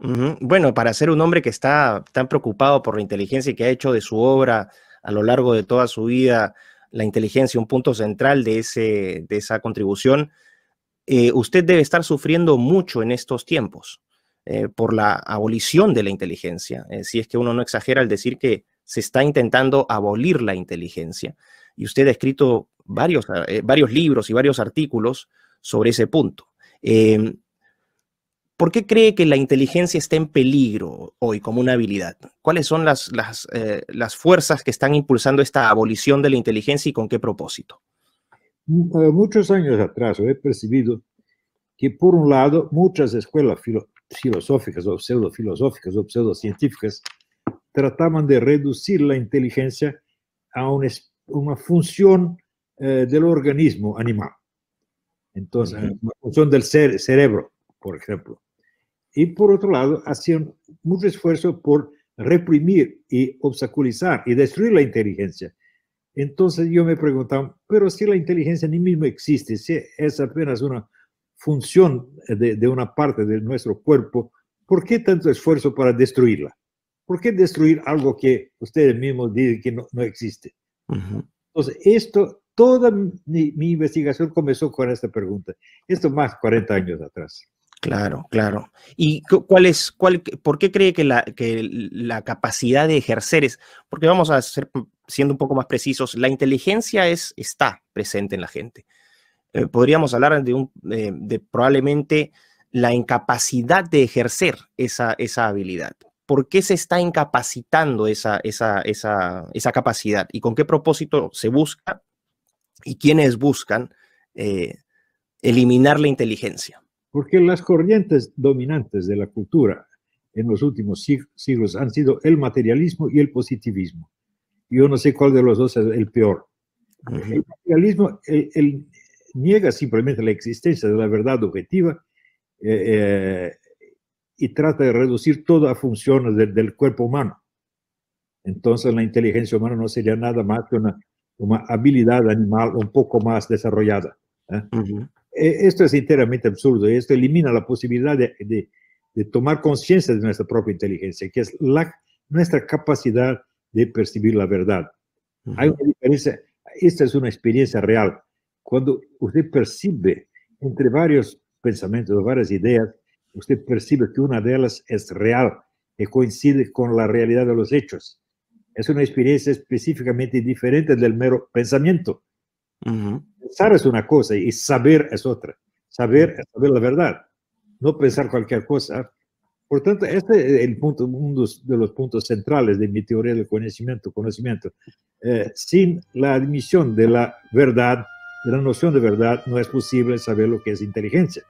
Bueno, para ser un hombre que está tan preocupado por la inteligencia y que ha hecho de su obra a lo largo de toda su vida la inteligencia un punto central de, ese, de esa contribución, eh, usted debe estar sufriendo mucho en estos tiempos eh, por la abolición de la inteligencia, eh, si es que uno no exagera al decir que se está intentando abolir la inteligencia. Y usted ha escrito varios, varios libros y varios artículos sobre ese punto. Em, ¿Por qué cree que la inteligencia está en peligro hoy como una habilidad? ¿Cuáles son las, las, eh, las fuerzas que están impulsando esta abolición de la inteligencia y con qué propósito? Mm, muchos años atrás he percibido que, por un lado, muchas escuelas filosóficas o pseudofilosóficas o pseudocientíficas trataban de reducir la inteligencia a una, una función eh, del organismo animal. Entonces, una función del cerebro, por ejemplo. Y por otro lado, hacían mucho esfuerzo por reprimir y obstaculizar y destruir la inteligencia. Entonces yo me preguntaba, pero si la inteligencia ni mismo existe, si es apenas una función de, una parte de nuestro cuerpo, ¿por qué tanto esfuerzo para destruirla? ¿Por qué destruir algo que ustedes mismos dicen que no, existe? Entonces, esto, toda mi, mi investigación comenzó con esta pregunta. Esto más 40 años atrás. Claro, claro. ¿Y cuál es, cuál, por qué cree que la, capacidad de ejercer es, porque vamos a ser, mm, siendo un poco más precisos, la inteligencia es, está presente en la gente. Eh, podríamos hablar de, probablemente la incapacidad de ejercer esa, esa habilidad. ¿Por qué se está incapacitando esa, capacidad? ¿Y con qué propósito se busca? ¿Y quiénes buscan eh, eliminar la inteligencia? porque las corrientes dominantes de la cultura en los últimos siglos han sido el materialismo y el positivismo. Yo no sé cuál de los dos es el peor. El materialismo niega simplemente la existencia de la verdad objetiva eh, eh, y trata de reducir todo a funciones del cuerpo humano. Entonces la inteligencia humana no sería nada más que una, habilidad animal un poco más desarrollada. ¿eh? Eh, esto es enteramente absurdo y ¿eh? esto elimina la posibilidad de, tomar conciencia de nuestra propia inteligencia, que es la, nuestra capacidad de percibir la verdad. Hay una diferencia, esta es una experiencia real. Cuando usted percibe entre varios pensamientos, o varias ideas, usted percibe que una de ellas es real, que coincide con la realidad de los hechos. Es una experiencia específicamente diferente del mero pensamiento. Uh pensar es una cosa y saber es otra. Saber es saber la verdad, no pensar cualquier cosa. Por tanto, este es el punto, uno de los puntos centrales de mi teoría del conocimiento. conocimiento. Eh, sin la admisión de la verdad, de la noción de verdad, no es posible saber lo que es inteligencia.